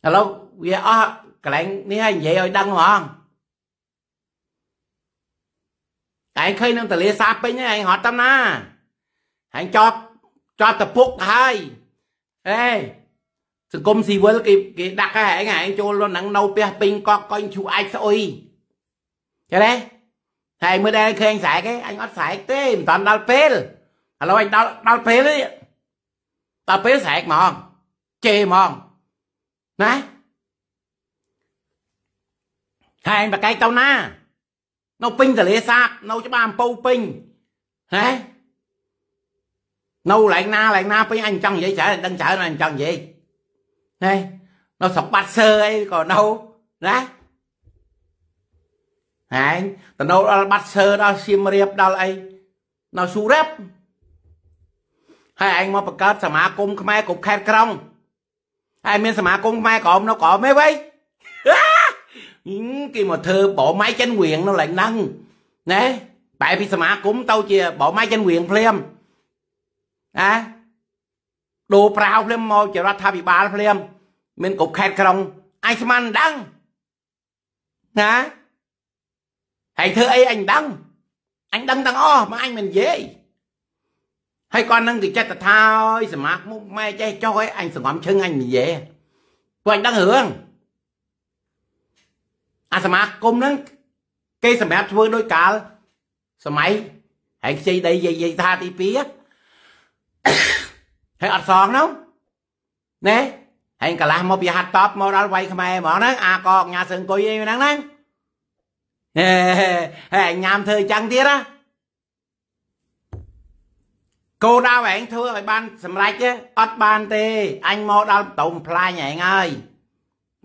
Speaker 1: ឥឡូវវាអស់កន្លែងនេះហើយនិយាយឲ្យដឹងហ្មងឯងឃើញនឹងតលាសាពេញហើយឯងហត់តាមណាឯងចប់ចប់តពុកហើយអេសង្គមស៊ីវិលគេគេដាក់ហើយឯងឯងចូលនឹងនៅផ្ទះពេញកកកុញឈូអាចស្អុយចេះទេតែមើលដែរឃើញស្រែកឯងអត់ស្រែកទេមិនតាន់ដល់ពេលឥឡូវឯងដល់ដល់ពេលទេដល់ពេលស្រែកហ្មងជេរហ្មងណាហើយឯងបកែកទៅណានៅពេញទលេសាបនៅច្បារអំពៅពេញហ៎នៅកន្លែងណាកន្លែងណាពេញអញចង់និយាយច្រើនដឹងច្រើនអញចង់និយាយណែនៅស្រុកបាត់សើអីក៏នៅណាហែងតនៅដល់បាត់សើដល់សៀមរាបដល់អីនៅសុរាប់ហើយឯងមកបង្កើតសមាគមខ្មែរគ្រប់ខេត្តក្រុងហើយមានសមាគមខ្មែរក្រមនៅក្រមទេវ៉ៃគេមកធ្វើប្រម៉ៃចិនវៀងនោះឡើងហ្នឹងណែបែរពីសមាគមទៅជាប្រម៉ៃចិនវៀងភ្លាមអាដូរប្រាវភ្លាមមកជារដ្ឋាភិបាលភ្លាមមានគ្រប់ខេត្តក្រុងអញស្មានមិនដឹងណាហើយធ្វើអីអញដឹងអញដឹងទាំងអស់មកអញមិននិយាយហើយគាត់នឹងគេចិត្តថាអើយសមាគមម៉ែចេះចុះអីអញសង្ងំឈឹងអញនិយាយព្រោះអញដឹងរឿងអាសមាគមហ្នឹងគេសម្រាប់ធ្វើដោយកាលសម័យហែងខ្ជិលដីយាយយាយថាទី2ហើយអត់សងនោះណែហែងកលាស់មកពីហាត់តបមកដល់វាយខ្មែរហ្មងហ្នឹងអាកកញ្ញាសឹងគុយអីហ្នឹងហ្នឹងហើយញ៉ាំធ្វើចឹងទៀតណាគោដៅឯងធ្វើឲ្យបានសម្រេចទេអត់បានទេអញមកដល់ប្រំផ្លាញឯងហើយ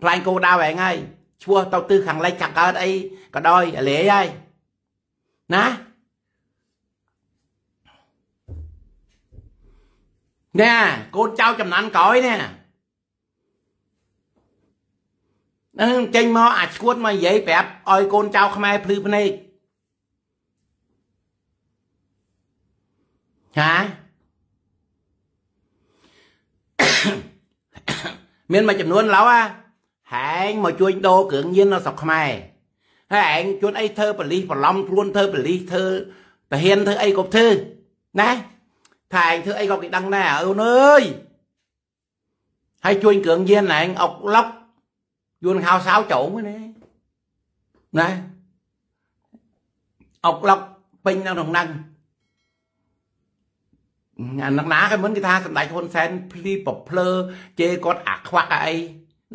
Speaker 1: ផ្លាញគោដៅឯងហើយឈ្មោះទៅទិសខាងលិចខាងកើតអីក៏ដោយអលេហើយណាណែកូនចៅចំណាន់ក្រោយណែនឹងចេញមកអាឈួតមកនិយាយប្រាប់ឲ្យកូនចៅខ្មែរភ្លឺភ្នែកហាមានមួយចំនួនឡៅអាហែងមកជួយដូរគ្រឿងញៀននៅស្រុកខ្មែរហើយឯងជួនអីធ្វើបលិសបន្លំខ្លួនធ្វើបលិសធ្វើតាហ៊ានធ្វើអីក៏ធ្វើណាថាឯងធ្វើអីក៏គេដឹងដែរអូនអើយហើយជួយគ្រឿងញៀនឯងអុកឡុកយួនខោសៅច្រងណាណាអុកឡុកពេញនៅក្នុងហ្នឹងអានឹងណាគេមិនគេថាសម្ដេចហ៊ុនសែនភ្លីប្រភ្លើជេរគាត់អាខ្វាក់អី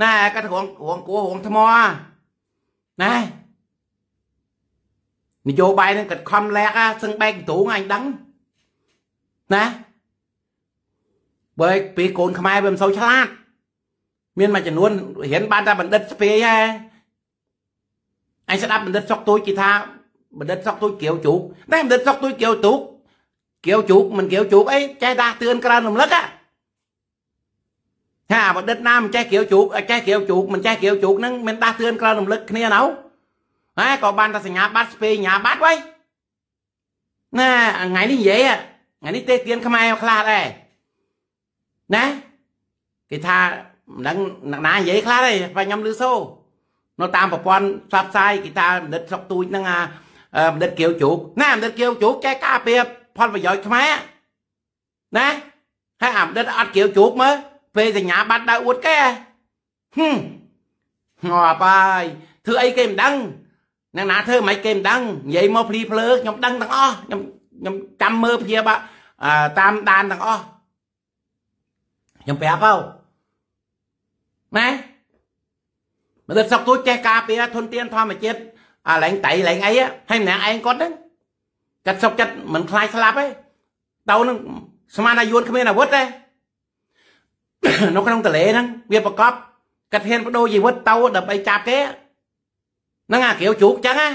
Speaker 1: ណែគាត់រងរងគួររងថ្មណែនយោបាយនឹងគាត់ខំលាក់សឹងបែកទ្រូងអញដឹងណាបើពីកូនខ្មែរវាមិនសូវឆ្លាតមានមួយចំនួនរៀនបានតែបណ្ឌិតស្ពាយហ៎អញស្ដាប់បណ្ឌិតសុកទូចគេថាបណ្ឌិតសុកទូចគាវជូកតែបណ្ឌិតសុកទូចគាវទូកគាវជូកមិនគាវជូកអីចេះដាស់តឿនក្រើនរំលឹកហ៎ថាបណ្ឌិតណាមិនចេះគៀវជូកចេះគៀវជូកមិនចេះគៀវជូកហ្នឹងមិនដាស់ទឿនក្រៅរំលឹកគ្នាណោហើយក៏បានតែសញ្ញាបត្រស្ពេសញ្ញាបត្រໄວណាថ្ងៃនេះនិយាយថ្ងៃនេះទេទៀនខ្មែរខ្លះដែរណាគេថាមិនដឹងអ្នកណានិយាយខ្លះទេបើខ្ញុំលឺសូ នៅតាមប្រព័ន្ធផ្សព្វផ្សាយគេថាបណ្ឌិតស្រុកទូចហ្នឹងអាបណ្ឌិតគៀវជូកណាបណ្ឌិតគៀវជូកចេះការពារផលប្រយោជន៍ខ្មែរណាហើយអាបណ្ឌិតអត់គៀវជូកមើលពេលសញ្ញាបត្រដើរអួតគេហឹមងាប់ហើយធ្វើអីគេមិនដឹងអ្នកណាធ្វើមិនគេមិនដឹងនិយាយមកភ្លីភ្លើខ្ញុំដឹងទាំងអស់ខ្ញុំខ្ញុំចាំមើលព្យាបាទតាមដានទាំងអស់ខ្ញុំប្រាប់ហៅម៉ែមនុស្សសក់ទូចចេះការពារធនធានធម្មជាតិអាឡែងតៃឡែងអីហើយម្នាក់ឯងគាត់ហ្នឹងចិត្តសុកចិត្តមិនខ្លាចស្លាប់ទេទៅនឹងស្មានអាយុនគ្មានអាវុធទេនៅក្នុងតលេហ្នឹងវាប្រកបកាត់ហ៊ានបដូរជីវិតទៅដើម្បីចាប់គេហ្នឹងអាក្រាវជូកចឹងណា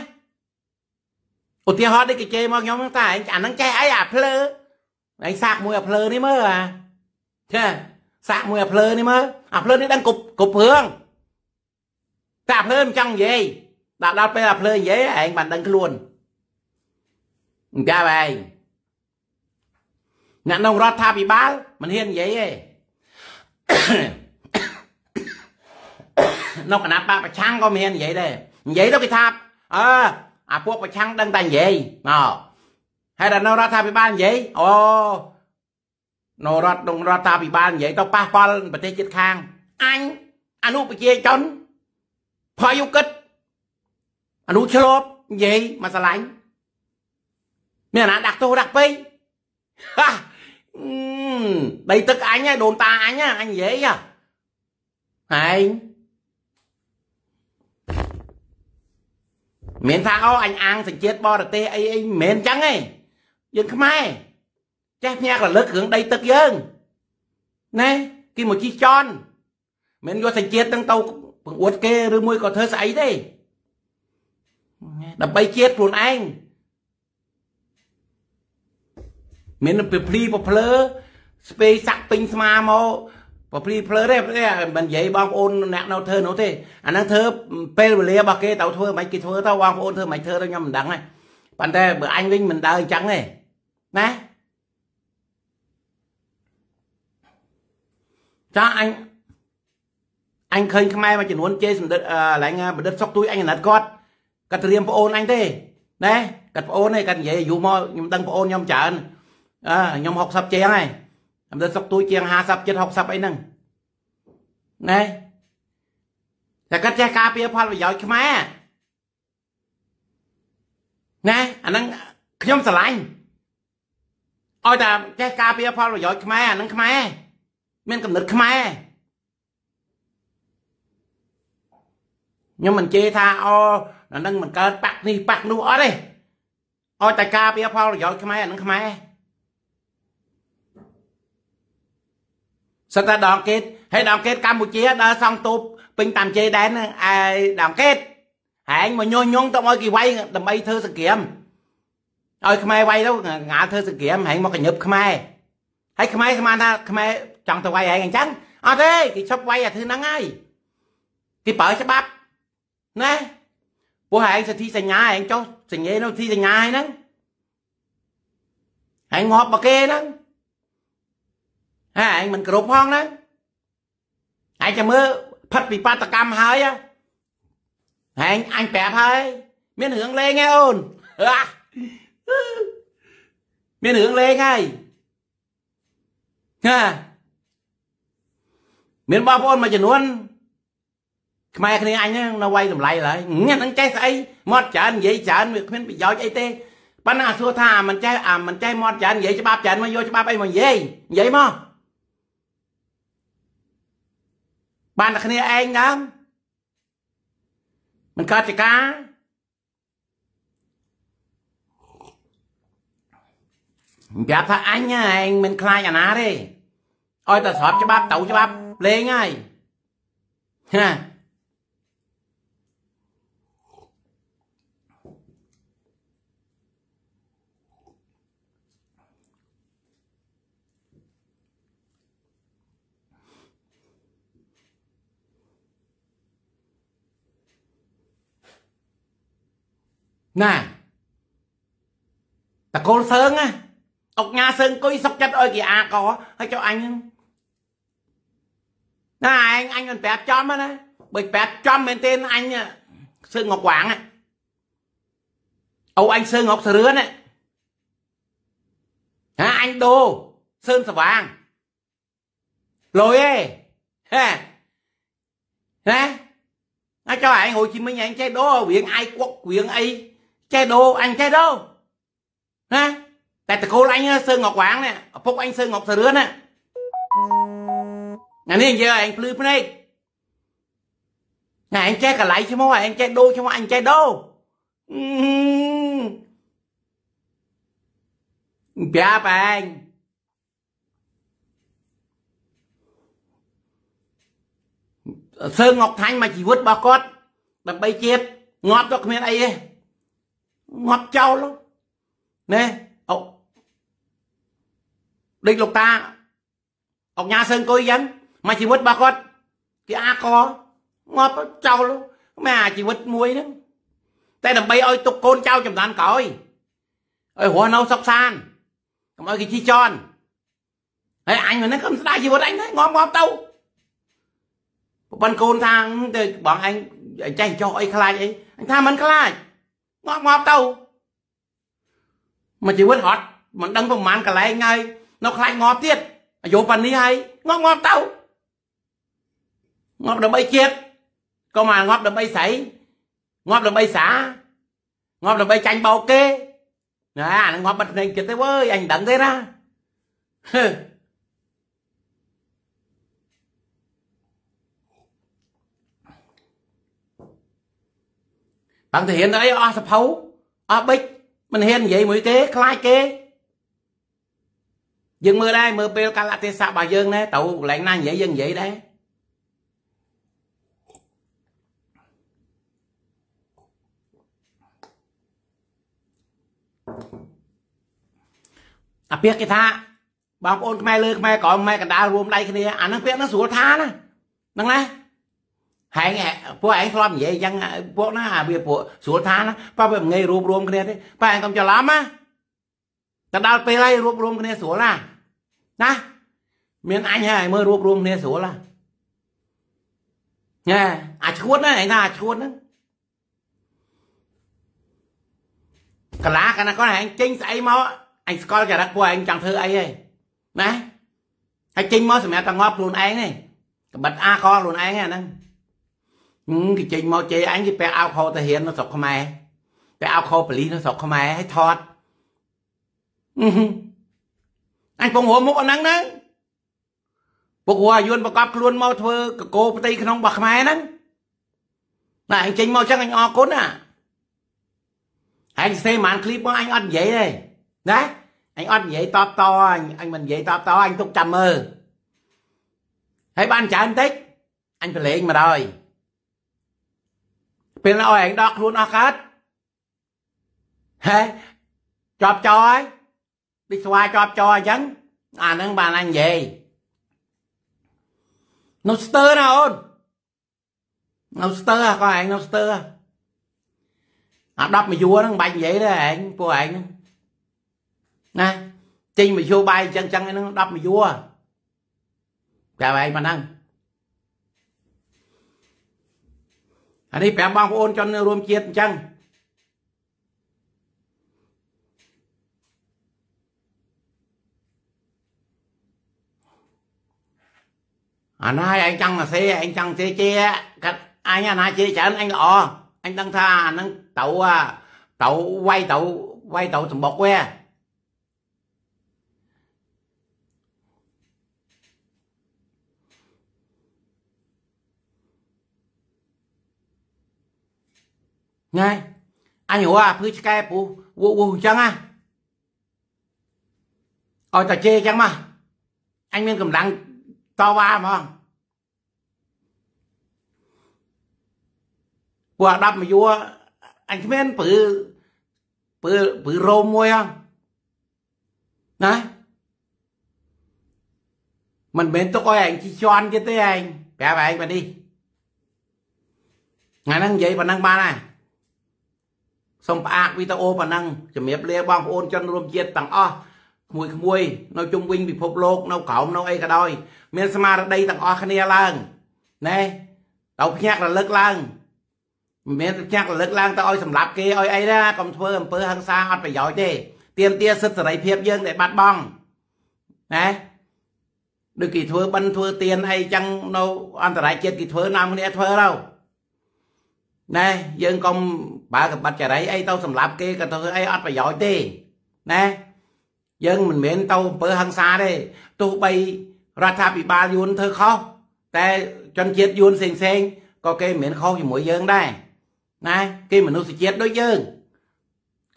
Speaker 1: ឧទាហរណ៍ដូចគេជេរមកខ្ញុំតែឯងអាហ្នឹងចេះអីអាភ្លើឯងសាកមួយអាភ្លើនេះមើលអាចាសាកមួយអាភ្លើនេះមើលអាភ្លើនេះដឹងគប់គប់ព្រឿងតែអាភ្លើមិនចង់និយាយដល់ដល់ពេលអាភ្លើនិយាយឯងបានដឹងខ្លួនមិនចាប់ឯងអ្នកនងរដ្ឋាភិបាលមិនហ៊ាននិយាយទេនៅគណៈបកប្រឆាំងក៏មាននិយាយដែរនិយាយទៅគេថាអឺអាពួកប្រឆាំងដឹងតែនិយាយមកហើយដល់នៅរដ្ឋាភិបាលនិយាយអូនៅរដ្ឋក្នុងរដ្ឋាភិបាលនិយាយទៅប៉ះប៉ល់ ប្រទេសជិតខាងអញអនុប្រជាជនផាយុគិតអនុឆ្លប់និយាយមកឆ្លាញ់មានអាណាដាក់ទោសដាក់ពេកហាដីទឹកអញដូនតាអញអញនិយាយហែងមានថាអូអញអាងសេចក្ដីបរទេសអីអីមិនមែនចឹងទេយើងខ្មែរចេះញាក់រលឹករឿងដីទឹកយើងណែគេមកជីចន់មិនយកសេចក្ដីទាំងទៅបង្អួតគេឬមួយក៏ធ្វើស្អីទេដើម្បីជាតិខ្លួនឯងមានពីភ្លីពភ្លើស្ពេសាក់ពេញស្មាមកប្រព្រីភ្លើទេទេមិននិយាយបងប្អូនអ្នកនៅធ្វើនោះទេអាហ្នឹងធ្វើពេលវេលារបស់គេទៅធ្វើមិនគេធ្វើទៅបងប្អូនធ្វើមិនធ្វើទៅខ្ញុំមិនដឹងទេប៉ុន្តែបើអញវិញមិនដើរអញ្ចឹងទេណាចាអញអញឃើញខ្មែរមួយចំនួនជេរសម្ដិតឡើងបណ្ឌិតសុកទួយអញអាណិតគាត់គាត់ត្រៀមប្អូនអញទេណាគាត់ប្អូនឯងគាត់និយាយអាយុមកខ្ញុំដឹងប្អូនខ្ញុំច្រើនអើខ្ញុំ60ជាងហើយតាមទៅសុកទួយជាង50ចិត្ត60អីហ្នឹងណែតែគាត់ចេះការពារផលប្រយោជន៍ខ្មែរណាអាហ្នឹងខ្ញុំស្រឡាញ់ឲ្យតែចេះការពារផលប្រយោជន៍ខ្មែរអាហ្នឹងខ្មែរមានកំណត់ខ្មែរខ្ញុំមិនជេរថាអូអាហ្នឹងមិនកើតបាក់នេះបាក់នោះអត់ទេឲ្យតែការពារផលប្រយោជន៍ខ្មែរអាហ្នឹងខ្មែរសិនតែដងគេតហើយដងគេតកម្ពុជាដើរសង់ទូបពេញតាមជេដែនឯដងគេតហើយមកញុះញង់ទៅឲ្យគេវាយដើម្បីធ្វើសង្គ្រាមឲ្យខ្មែរវាយទៅងាធ្វើសង្គ្រាមហើយមកកញឹបខ្មែរហើយខ្មែរស្មានថាខ្មែរចង់ទៅវាយឯងអញ្ចឹងអត់ទេគេឈប់វាយអាធឺហ្នឹងហើយគេប្រើច្បាប់ណាពួកឯងសិទ្ធិសញ្ញាឯងចុះសញ្ញានៅទីសញ្ញាហ្នឹងឯងងាប់មកគេហ្នឹងហ่าឯងមិនគ្រប់ផងណាឯងចាំមើលផិតពីបាតកម្មហើយហែងអញប្រាប់ហើយ មានរឿងលេងឯអូនមានរឿងលេងហើយណាមានបងប្អូនមួយចំនួនខ្មែរគ្នាអញនៅវាយតម្លៃឡើយហ្នឹងចេះស្អីមាត់ច្រើននិយាយច្រើនវាគ្មានប្រយោជន៍អីទេប៉ណ្ណាសួរថាមិនចេះអាមិនចេះមាត់ច្រើននិយាយច្បាប់ច្រើនមកយកច្បាប់អីមកនិយាយនិយាយមកបានតែគ្នាឯងដើមមិនកើតចការប្រាប់ថាអញឯងមិន ខ្លាចអាណាទេឲ្យតែស្របច្បាប់ទៅច្បាប់លេងហើយណាណាតកូលសើងណាអុកញ៉ាសើងគុយសុកចិត្តអុយគេអាកហើយចុះអញណាឯងអញមិនប្រាប់ចំណាបើប្រាប់ចំមែនទេអញសើងមកវាងអូអញសើងមកសរឿនហាអញដូសើងសវាងលុយឯងណាណាចុះឯងហូជីមិញឯងចេះដូរៀងឯងគក់រៀងអី che đồ anh che đâu ha តែតកូលអញសើងកវាងនេះឪពុកអញសើងកសរឿនណាអានេះនិយាយឲ្យអញភ្លឺភ្នែកណាអញចេះកន្លែងឈ្មោះអញចេះដូរឈ្មោះអញចេះដូរប្រាប់អញសើងកថាញ់មកជីវិតរបស់គាត់ដើម្បីជាតិងាប់ទៅគ្មានអីទេងត់ចោលណែអុកដូចលោកតាអុកញ៉ាសើងគុយយ៉ាងមកជីវិតរបស់គាត់គេអាកងត់ចោលមែអាជីវិតមួយហ្នឹងតែដើម្បីឲ្យទុកកូនចៅចំណានក្រោយឲ្យរស់នៅសុខសាន្តកុំឲ្យគេជីចន់ហើយអញមិនហ្នឹងខ្ញុំស្ដាយជីវិតអញហ្នឹងងំងំទៅប៉ុន្តែកូនថាទៅបងអញចេះចោះអីខ្លាចអីអញថាមិនខ្លាចងាប់ងាប់ទៅមួយជីវិតហត់មិនដឹងប្រហែលកន្លែងហើយនៅខ្លាចងាប់ទៀតអាយុប៉ុណ្នេះហើយងាប់ងាប់ទៅងាប់ដើម្បីជាតិក៏មកងាប់ដើម្បីស្រីងាប់ដើម្បីសាងាប់ដើម្បីចាញ់បោកគេណាអានឹងងាប់បាត់ភ្នែកចិត្តទេវើយអញដឹងទេណាបើទៅរៀនទៅអីអស់សភៅអស់បិចមិនហ៊ាននិយាយមួយទេខ្លាចគេយើងមើលដែរមើលពេលកាលៈទេសៈរបស់យើងដែរទៅកន្លែងណានិយាយយើងនិយាយដែរអាពាក្យគេថាបងប្អូនខ្មែរលើខ្មែរក្រោមខ្មែរកណ្ដាលរួមដៃគ្នាអានឹងពាក្យនឹងស្រួលថាណាហ្នឹងណាហែងពួកឯងធ្លាប់និយាយអញ្ចឹងពួកណាវាពួកស្រួលថាណាប៉ះវាមិនងាយរួបរวมគ្នាទេប៉ះឯងកុំច្រឡំណាតែដល់ពេលហើយរួបរวมគ្នាស្រួលណាណា មានអញហើយមើលរួបរวมគ្នាស្រួលណាញ៉ែអាឈួតណាឯងថាអាឈួតហ្នឹងកាលាកាលណាគាត់ឯងចេញស្អីមកឯងស្គាល់ចរិតពួកឯងចង់ធ្វើអីហេណាហើយចេញមកសម្រាប់តែងាប់ខ្លួនឯងនេះកបិតអាកខ្លួនឯងហ្នឹងគេចេញមកជេរអញគេពាក់អាវខោទៅរៀននៅស្រុកខ្មែរពាក់អាវខោប៉ូលីសនៅស្រុកខ្មែរហើយថតអញពងរមុខអាហ្នឹងណាពុកវអាយុនប្រកបខ្លួនមកធ្វើកកោផ្ទៃក្នុងរបស់ខ្មែរហ្នឹងណាអញចេញមកចឹងអញអរគុណណាអញស្ទេមិនឃ្លីបមកអញអត់និយាយទេណាអញអត់និយាយតបតអញអញមិននិយាយតបតអញទុកចាំមើលហើយបានច្រើនតិចអញប្រឡែងមកដល់ពេលណាឲ្យឯងដកខ្លួនអស់កើតហេជាប់ចោហើយដូចស្វាយជាប់ចោអញ្ចឹងអាហ្នឹងបានអញនិយាយនៅស្ទើណាអូននៅស្ទើក៏ឯងនៅស្ទើអា10មយួរហ្នឹងបាច់និយាយទេឯងពួកឯងណាចេញមយួរបាយអញ្ចឹងអញ្ចឹងហ្នឹង10មយួរតែឯងប៉ុណ្ណឹងអានេះប្រាប់បងប្អូនជនរួមជាតិអញ្ចឹងអាណាយឯងចង់អាសេឯងចង់ទេជាកាត់អញអាណាជាច្រើនអញល្អអញដឹងថាអានឹងទៅទៅវាយទៅវាយទៅសម្បុកវា ngay anh hiểu à cứ cái bố wo wo chăng à ở ta chê chăng mà anh miên cầm đăng to ba mà qua đập mà vua anh miên bự bự bự rôm môi à này mình bên tôi coi anh chỉ cho anh cái tới anh bẻ bà anh mà đi ngày nắng vậy và nắng ba này សូមផ្អាកវីដេអូប៉ុណ្ណឹងជំរាបលាបងប្អូនជនរួមជាតិទាំងអស់ក្មួយក្មួយនៅជុំវិញពិភពលោកនៅក្រោមនៅអីក៏ដោយមានស្មារតីទាំងអស់គ្នាឡើងណែដល់ភ្ញាក់រលឹកឡើងមិនមែនភ្ញាក់រលឹកឡើងទៅឲ្យសម្លាប់គេឲ្យអីណាកុំធ្វើអំពើហិង្សាអត់ប្រយោជន៍ទេទៀមទាសិទ្ធិសេរីភាពយើងដែលបាត់បង់ណាដូចគេធ្វើបិណ្ឌធ្វើទៀនអីចឹងនៅ អន្តរជាតិគេធ្វើនាំគ្នាធ្វើទៅណែយើងកុំបើកបាត់ចរិយអីទៅសម្លាប់គេក៏ទៅអីអត់ប្រយោជន៍ទេណែយើងមិនមែនទៅអំពើហិង្សាទេទោះបីរដ្ឋាភិបាលយួនធ្វើខុសតែជនជាតិយួនផ្សេងផ្សេងក៏គេមិនមែនខុសជាមួយយើងដែរណែ គេមនុស្សជាតិដូចយើង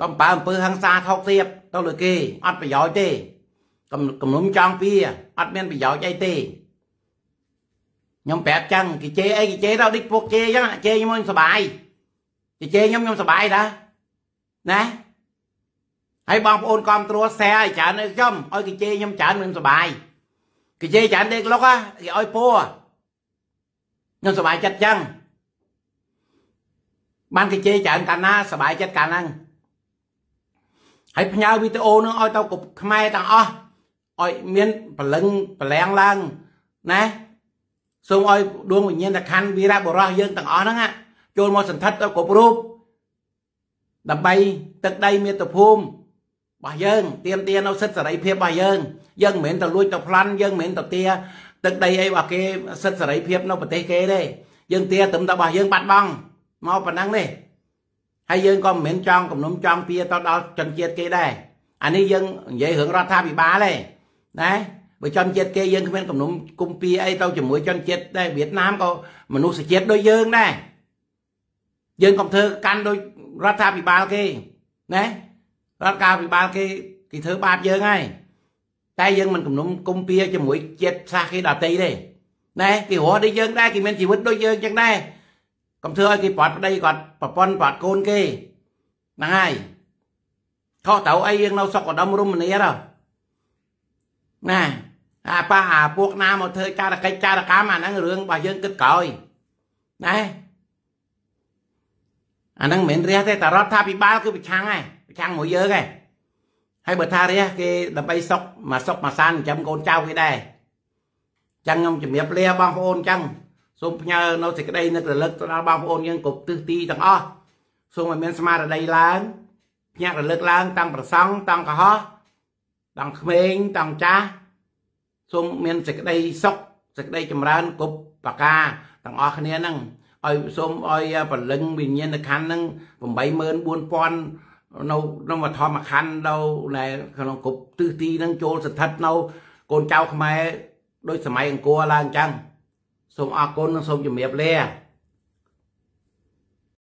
Speaker 1: កុំបើអំពើហិង្សាថោកទាបទៅលើគេអត់ប្រយោជន៍ទេកំនុំចង់ពីអត់មានប្រយោជន៍អីទេខ្ញុំប្រាប់ចឹងគេជេរអីគេជេរដល់ដូចពួកគេចឹងជេរខ្ញុំសុបាយគេជេរខ្ញុំខ្ញុំសុបាយតាណាហើយបងប្អូនគ្រប់គ្រង share ឲ្យច្រើនឲ្យខ្ញុំឲ្យគេជេរខ្ញុំច្រើនខ្ញុំសុបាយគេជេរច្រើនដេកលុកគេឲ្យពួរខ្ញុំសុបាយចិត្តចឹងបានគេជេរច្រើនកាលណាសុបាយចិត្តកាលហ្នឹងហើយផ្ញើវីដេអូនឹងឲ្យទៅខ្មែរទាំងអស់ឲ្យមានព្រលឹងប្រលាំងឡើងណាសូមឲ្យដួងវិញ្ញាណក្ខន្ធវីរៈបុរសយើងទាំងអស់ហ្នឹងចូលមកសន្ធិដ្ឋគ្រប់រូបដើម្បីទឹកដីមាតុភូមិរបស់យើងទៀមទានៅសិទ្ធិសេរីភាពរបស់យើងយើងមិនមែនទៅលួចទៅប្លន់យើងមិនមែនទៅទាទឹកដីអីរបស់គេសិទ្ធិសេរីភាពនៅប្រទេសគេទេយើងទាត្រឹមតែរបស់យើងបាត់បង់ មកប៉ុណ្ណឹងទេហើយយើងក៏មិនមែនចង់គំនុំចង់ពៀទៅដល់ជនជាតិគេដែរអានេះយើងនិយាយរឿងរដ្ឋាភិបាលទេណាបើជនជាតិគេយើងគ្មានគំនុំគុំពីអីទៅជាមួយជនជាតិដែរវៀតណាមក៏មនុស្សជាតិដូចយើងដែរយើងកុំធ្វើកាន់ដូចរដ្ឋាភិបាលគេណារដ្ឋការភិបាលគេគេធ្វើបាបយើងហើយតែយើងមិនគំនុំគុំពីជាមួយជាតិសាសគេដតីទេណែគេរស់ដូចយើងដែរគេមានជីវិតដូចយើងចឹងដែរកុំធ្វើឲ្យគេប្រត់ប្តីគាត់ប្រពន្ធប្រត់កូនគេហ្នឹងហើយខុសត្រូវអីយើងនៅសុខឧត្តមរមនីទៅណាអាប៉ះអាពួកណាមកធ្វើការកិច្ចការកម្មអាហ្នឹងរឿងរបស់យើងគិតក្រោយណាអាហ្នឹងមិនមែនរះទេតែរដ្ឋាភិបាលគឺប្រឆាំងឯងប្រឆាំងមួយយើងឯងហើយបើថារះគេដើម្បីសុកមកសុកមកសានចាំកូនចៅគេដែរចឹងខ្ញុំជំរាបលាបងប្អូនចឹងសូមផ្ញើនៅសេចក្តីនឹករលឹកទៅដល់បងប្អូនយើងគ្រប់ទិសទីទាំងអស់សូមឲ្យមានស្មារតីឡើងភ្ញាក់រលឹកឡើង តាំងប្រសង់តាំងកុហកតាំងក្មេងតាំងចាស់សូមមានសេចក្តីសុខសេចក្តីចម្រើនគ្រប់ប្រការទាំងអស់គ្នាហ្នឹងឲ្យសូមឲ្យពលឹងវិញ្ញាណខណ្ឌហ្នឹង84000នៅក្នុងវធមខណ្ឌនៅដែលក្នុងគ្រប់ទិសទីហ្នឹងចូល ស្ថិតនៅ កូនចៅខ្មែរដូចសម័យអង្គរឡើងអញ្ចឹងសូមអរគុណនិងសូមជម្រាបលា